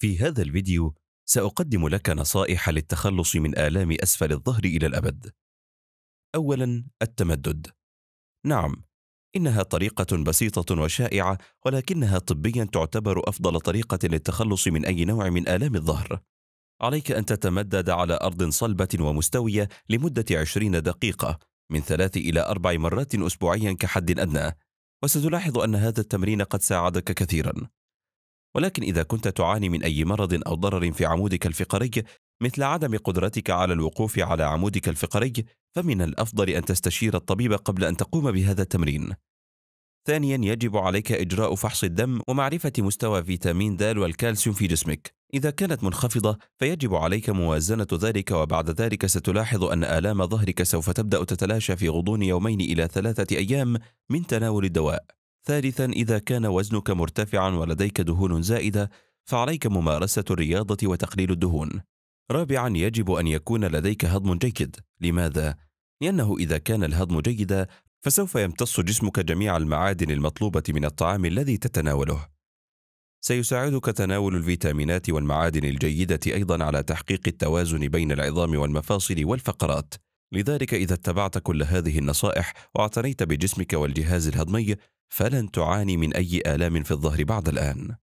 في هذا الفيديو سأقدم لك نصائح للتخلص من آلام أسفل الظهر إلى الأبد. أولاً التمدد. نعم، إنها طريقة بسيطة وشائعة ولكنها طبياً تعتبر أفضل طريقة للتخلص من أي نوع من آلام الظهر. عليك أن تتمدد على أرض صلبة ومستوية لمدة 20 دقيقة من ثلاث إلى أربع مرات أسبوعياً كحد أدنى، وستلاحظ أن هذا التمرين قد ساعدك كثيراً. ولكن إذا كنت تعاني من أي مرض أو ضرر في عمودك الفقري مثل عدم قدرتك على الوقوف على عمودك الفقري فمن الأفضل أن تستشير الطبيب قبل أن تقوم بهذا التمرين. ثانيا يجب عليك إجراء فحص الدم ومعرفة مستوى فيتامين د والكالسيوم في جسمك. إذا كانت منخفضة فيجب عليك موازنة ذلك وبعد ذلك ستلاحظ أن آلام ظهرك سوف تبدأ تتلاشى في غضون يومين إلى ثلاثة أيام من تناول الدواء. ثالثا إذا كان وزنك مرتفعا ولديك دهون زائدة فعليك ممارسة الرياضة وتقليل الدهون رابعا يجب أن يكون لديك هضم جيد لماذا؟ لأنه إذا كان الهضم جيدا فسوف يمتص جسمك جميع المعادن المطلوبة من الطعام الذي تتناوله سيساعدك تناول الفيتامينات والمعادن الجيدة أيضا على تحقيق التوازن بين العظام والمفاصل والفقرات لذلك إذا اتبعت كل هذه النصائح واعتنيت بجسمك والجهاز الهضمي فلن تعاني من أي آلام في الظهر بعد الآن